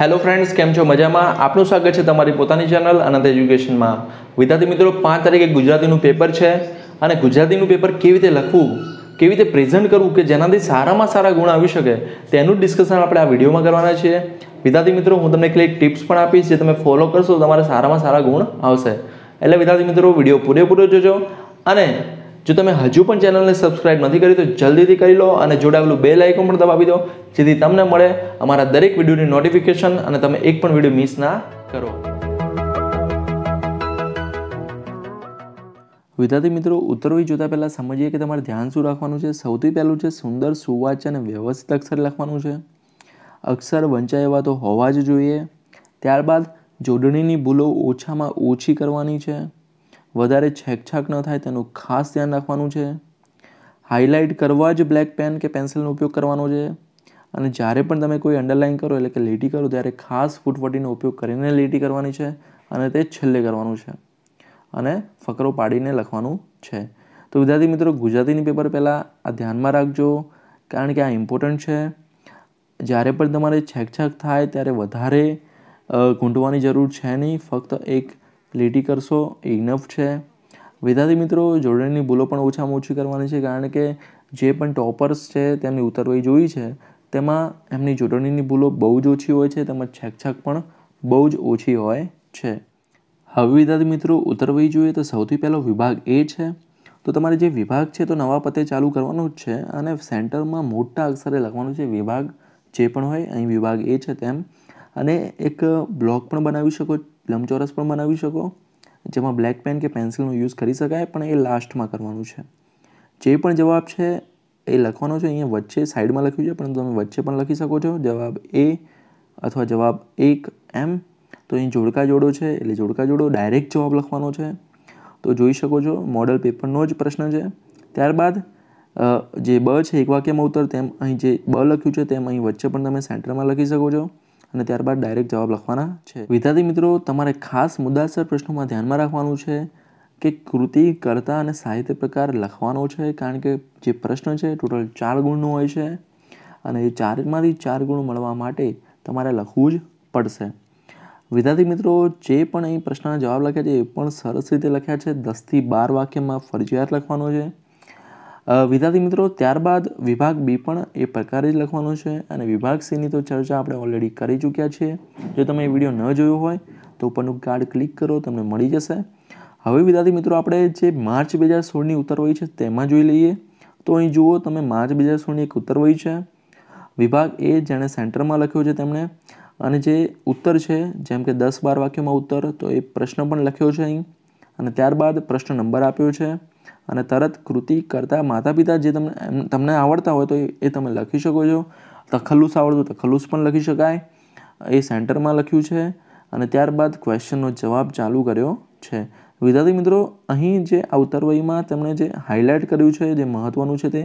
hello friends કેમ છો મજામાં આપનું સ્વાગત છે તમારી પોતાની ચેનલ અનંત એજ્યુકેશનમાં વિદ્યાર્થી મિત્રો પાંચ તારીખે ગુજરાતીનું પેપર છે અને ગુજરાતીનું પેપર કેવી રીતે લખવું કેવી રીતે પ્રેઝન્ટ કરવું કે જેનાથી સારામાં સારા ગુણ આવી શકે તેનું ડિસ્કશન આપણે આ વિડીયોમાં કરવાના છીએ વિદ્યાર્થી મિત્રો હું તમને કેટલીક ટિપ્સ પણ આપીશ જે તમે ફોલો કરશો તમારા સારામાં સારા ગુણ આવશે એટલે વિદ્યાર્થી મિત્રો વિડીયો પૂરેપૂરો જોજો અને જો તમે હજુ પણ ચેનલને સબસ્ક્રાઇબ નથી કરી તો જલ્દીથી કરી લો અને જોડાયેલું બે આઇકોન પણ દબાવી દો જેથી તમને મળે અમારા દરેક વિડીયોની નોટિફિકેશન અને તમે એક પણ વિડીયો મિસ ના કરો વિદ્યાર્થી મિત્રો ઉત્તરવી જોતાં પહેલાં સમજીએ કે તમારે ધ્યાન શું રાખવાનું છે સૌથી પહેલું છે સુંદર સુવાચ્ય અને વ્યવસ્થિત અક્ષર લખવાનું છે અક્ષર વંચાય એવા તો હોવા જ જોઈએ ત્યારબાદ જોડણીની ભૂલો ઓછામાં ઓછી કરવાની છે વધારે છેકછાક ન થાય તેનું ખાસ ધ્યાન રાખવાનું છે હાઇલાઇટ કરવા જ બ્લેક પેન કે પેન્સિલનો ઉપયોગ કરવાનો છે અને જ્યારે પણ તમે કોઈ અંડરલાઇન કરો એટલે કે લીટી કરો ત્યારે ખાસ ફૂટવટીનો ઉપયોગ કરીને લીટી કરવાની છે અને તે છેલ્લે કરવાનું છે અને ફકરો પાડીને લખવાનું છે તો વિદ્યાર્થી મિત્રો ગુજરાતીની પેપર પહેલાં આ ધ્યાનમાં રાખજો કારણ કે આ ઇમ્પોર્ટન્ટ છે જ્યારે પણ તમારે છેકછાક થાય ત્યારે વધારે ઘૂંટવાની જરૂર છે નહીં ફક્ત એક લીટી કરશો એ ઇનફ છે વિદ્યાર્થી મિત્રો જોડણીની ભૂલો પણ ઓછામાં ઓછી કરવાની છે કારણ કે જે પણ ટોપર્સ છે તેમની ઉતરવઈ જોઈ છે તેમાં એમની જોડણીની ભૂલો બહુ જ ઓછી હોય છે તેમજ છેકછાક પણ બહુ જ ઓછી હોય છે હવે વિદ્યાર્થી મિત્રો ઉતરવઈ જોઈએ તો સૌથી પહેલો વિભાગ એ છે તો તમારે જે વિભાગ છે તો નવા પતે ચાલુ કરવાનો જ છે અને સેન્ટરમાં મોટા અક્ષરે લખવાનું છે વિભાગ જે પણ હોય અહીં વિભાગ એ છે તેમ અને એક બ્લોક પણ બનાવી શકો లం ચોરસ પર મનાવી શકો જેમાં બ્લેક પેન કે પેન્સિલનો યુઝ કરી શકાય પણ એ લાસ્ટમાં કરવાનું છે જે પણ જવાબ છે એ લખવાનો છે અહીંયા વચ્ચે સાઈડમાં લખ્યું છે પરંતુ તમે વચ્ચે પણ લખી શકો છો જવાબ એ અથવા જવાબ 1m તો એ જોੜકા જોડો છે એટલે જોੜકા જોડો ડાયરેક્ટ જવાબ લખવાનો છે તો જોઈ શકો છો મોડેલ પેપર નો જ પ્રશ્ન છે ત્યારબાદ જે બ છે એક વાક્યમાં ઉત્તર તેમ અહીં જે બ લખ્યું છે તેમ અહીં વચ્ચે પણ તમે સેન્ટરમાં લખી શકો છો અને ત્યારબાદ ડાયરેક્ટ જવાબ લખવાના છે વિદ્યાર્થી મિત્રો તમારે ખાસ મુદ્દાસર પ્રશ્નોમાં ધ્યાનમાં રાખવાનું છે કે કૃતિ કરતા અને સાહિત્ય પ્રકાર લખવાનો છે કારણ કે જે પ્રશ્ન છે ટોટલ ચાર ગુણનો હોય છે અને એ ચારમાંથી ચાર ગુણ મળવા માટે તમારે લખવું જ પડશે વિદ્યાર્થી મિત્રો જે પણ અહીં પ્રશ્નના જવાબ લખ્યા છે એ પણ સરસ રીતે લખ્યા છે દસથી બાર વાક્યમાં ફરજિયાત લખવાનો છે વિદ્યાર્થી મિત્રો ત્યારબાદ વિભાગ બી પણ એ પ્રકારે જ લખવાનો છે અને વિભાગ સીની તો ચર્ચા આપણે ઓલરેડી કરી ચૂક્યા છીએ જો તમે એ વિડીયો ન જોયો હોય તો ઉપરનું કાર્ડ ક્લિક કરો તમને મળી જશે હવે વિદ્યાર્થી મિત્રો આપણે જે માર્ચ બે હજાર સોળની હોય છે તેમાં જોઈ લઈએ તો અહીં જુઓ તમે માર્ચ બે હજાર સોળની એક ઉત્તર હોય છે વિભાગ એ જેણે સેન્ટરમાં લખ્યો છે તેમણે અને જે ઉત્તર છે જેમ કે દસ બાર વાક્યોમાં ઉત્તર તો એ પ્રશ્ન પણ લખ્યો છે અહીં અને ત્યારબાદ પ્રશ્ન નંબર આપ્યો છે અને તરત કૃતિ કરતાં માતા પિતા જે તમને તમને આવડતા હોય તો એ તમે લખી શકો છો તખલ્લુસ આવડતું તખલ્લુસ પણ લખી શકાય એ સેન્ટરમાં લખ્યું છે અને ત્યારબાદ ક્વેશ્ચનનો જવાબ ચાલુ કર્યો છે વિદ્યાર્થી મિત્રો અહીં જે અવતરવયમાં તેમણે જે હાઇલાઇટ કર્યું છે જે મહત્ત્વનું છે તે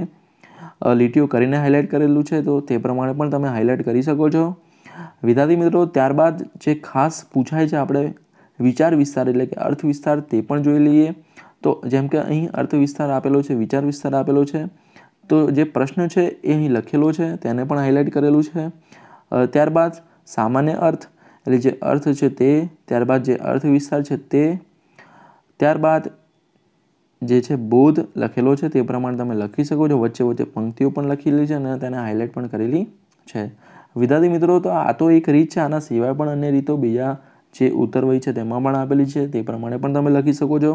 લીટીઓ કરીને હાઇલાઇટ કરેલું છે તો તે પ્રમાણે પણ તમે હાઇલાઇટ કરી શકો છો વિદ્યાર્થી મિત્રો ત્યારબાદ જે ખાસ પૂછાય છે આપણે વિચાર વિસ્તાર એટલે કે અર્થ વિસ્તાર તે પણ જોઈ લઈએ તો જેમ કે અહીં અર્થ વિસ્તાર આપેલો છે વિચાર વિસ્તાર આપેલો છે તો જે પ્રશ્ન છે એ અહીં લખેલો છે તેને પણ હાઇલાઇટ કરેલું છે ત્યારબાદ સામાન્ય અર્થ એટલે જે અર્થ છે તે ત્યારબાદ જે અર્થ વિસ્તાર છે તે ત્યારબાદ જે છે બોધ લખેલો છે તે પ્રમાણે તમે લખી શકો છો વચ્ચે વચ્ચે પંક્તિઓ પણ લખેલી છે અને તેને હાઇલાઇટ પણ કરેલી છે વિદ્યાર્થી મિત્રો તો આ તો એક રીત છે આના સિવાય પણ અન્ય રીતો બીજા જે ઉત્તરવય છે તેમાં પણ આપેલી છે તે પ્રમાણે પણ તમે લખી શકો છો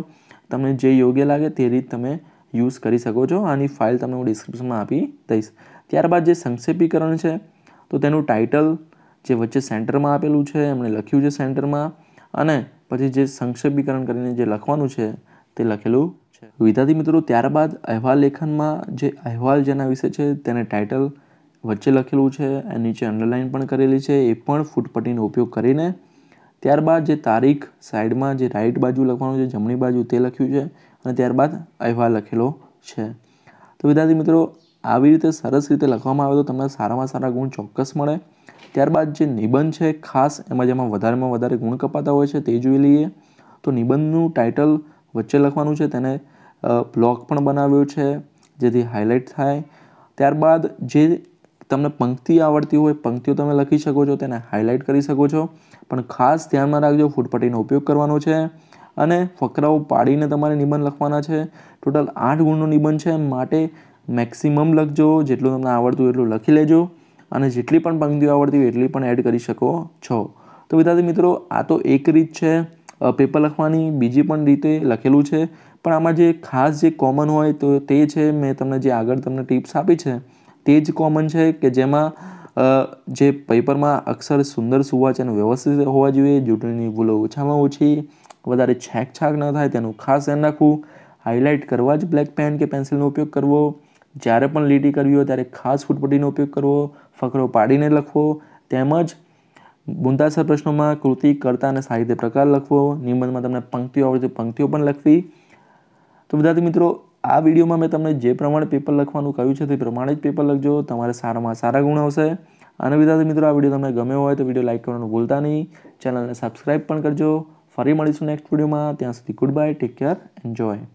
તમને જે યોગ્ય લાગે તે રીત તમે યુઝ કરી શકો છો આની ફાઇલ તમને હું ડિસ્ક્રિપ્શનમાં આપી દઈશ ત્યારબાદ જે સંક્ષેપીકરણ છે તો તેનું ટાઇટલ જે વચ્ચે સેન્ટરમાં આપેલું છે એમણે લખ્યું છે સેન્ટરમાં અને પછી જે સંક્ષેપીકરણ કરીને જે લખવાનું છે તે લખેલું છે વિદ્યાર્થી મિત્રો ત્યારબાદ અહેવાલ લેખનમાં જે અહેવાલ જેના વિશે છે તેને ટાઇટલ વચ્ચે લખેલું છે નીચે અંડરલાઇન પણ કરેલી છે એ પણ ફૂટપટ્ટીનો ઉપયોગ કરીને ત્યારબાદ જે તારીખ સાઈડમાં જે રાઈટ બાજુ લખવાનું છે જમણી બાજુ તે લખ્યું છે અને ત્યારબાદ અહેવાલ લખેલો છે તો વિદ્યાર્થી મિત્રો આવી રીતે સરસ રીતે લખવામાં આવે તો તમને સારામાં સારા ગુણ ચોક્કસ મળે ત્યારબાદ જે નિબંધ છે ખાસ એમાં જેમાં વધારેમાં વધારે ગુણ કપાતા હોય છે તે જોઈ લઈએ તો નિબંધનું ટાઇટલ વચ્ચે લખવાનું છે તેને બ્લોક પણ બનાવ્યો છે જેથી હાઇલાઇટ થાય ત્યારબાદ જે તમને પંક્તિ આવડતી હોય પંક્તિઓ તમે લખી શકો છો તેને હાઇલાઇટ કરી શકો છો પણ ખાસ ધ્યાનમાં રાખજો ફૂટપટ્ટીનો ઉપયોગ કરવાનો છે અને ફકરાઓ પાડીને તમારે નિબંધ લખવાના છે ટોટલ આઠ ગુણનો નિબંધ છે માટે મેક્સિમમ લખજો જેટલું તમને આવડતું એટલું લખી લેજો અને જેટલી પણ પંક્તિઓ આવડતી હોય એટલી પણ એડ કરી શકો છો તો વિદ્યાર્થી મિત્રો આ તો એક રીત છે પેપર લખવાની બીજી પણ રીતે લખેલું છે પણ આમાં જે ખાસ જે કોમન હોય તો તે છે મેં તમને જે આગળ તમને ટિપ્સ આપી છે તે જ કોમન છે કે જેમાં જે પેપરમાં અક્ષર સુંદર અને વ્યવસ્થિત હોવા જોઈએ જોડણીની ભૂલો ઓછામાં ઓછી વધારે છેકછાક ન થાય તેનું ખાસ ધ્યાન રાખવું હાઇલાઇટ કરવા જ બ્લેક પેન કે પેન્સિલનો ઉપયોગ કરવો જ્યારે પણ લીટી કરવી હોય ત્યારે ખાસ ફૂટપટ્ટીનો ઉપયોગ કરવો ફકરો પાડીને લખવો તેમજ બુંદાસર પ્રશ્નોમાં કૃતિ કરતા અને સાહિત્ય પ્રકાર લખવો નિબંધમાં તમને પંક્તિઓ આવડે પંક્તિઓ પણ લખવી તો વિદ્યાર્થી મિત્રો આ વિડીયોમાં મેં તમને જે પ્રમાણે પેપર લખવાનું કહ્યું છે તે પ્રમાણે જ પેપર લખજો તમારે સારામાં સારા ગુણ આવશે અને વિદ્યાર્થી મિત્રો આ વિડીયો તમને ગમ્યો હોય તો વિડીયો લાઇક કરવાનું ભૂલતા નહીં ચેનલને સબસ્ક્રાઈબ પણ કરજો ફરી મળીશું નેક્સ્ટ વિડીયોમાં ત્યાં સુધી good bye take care enjoy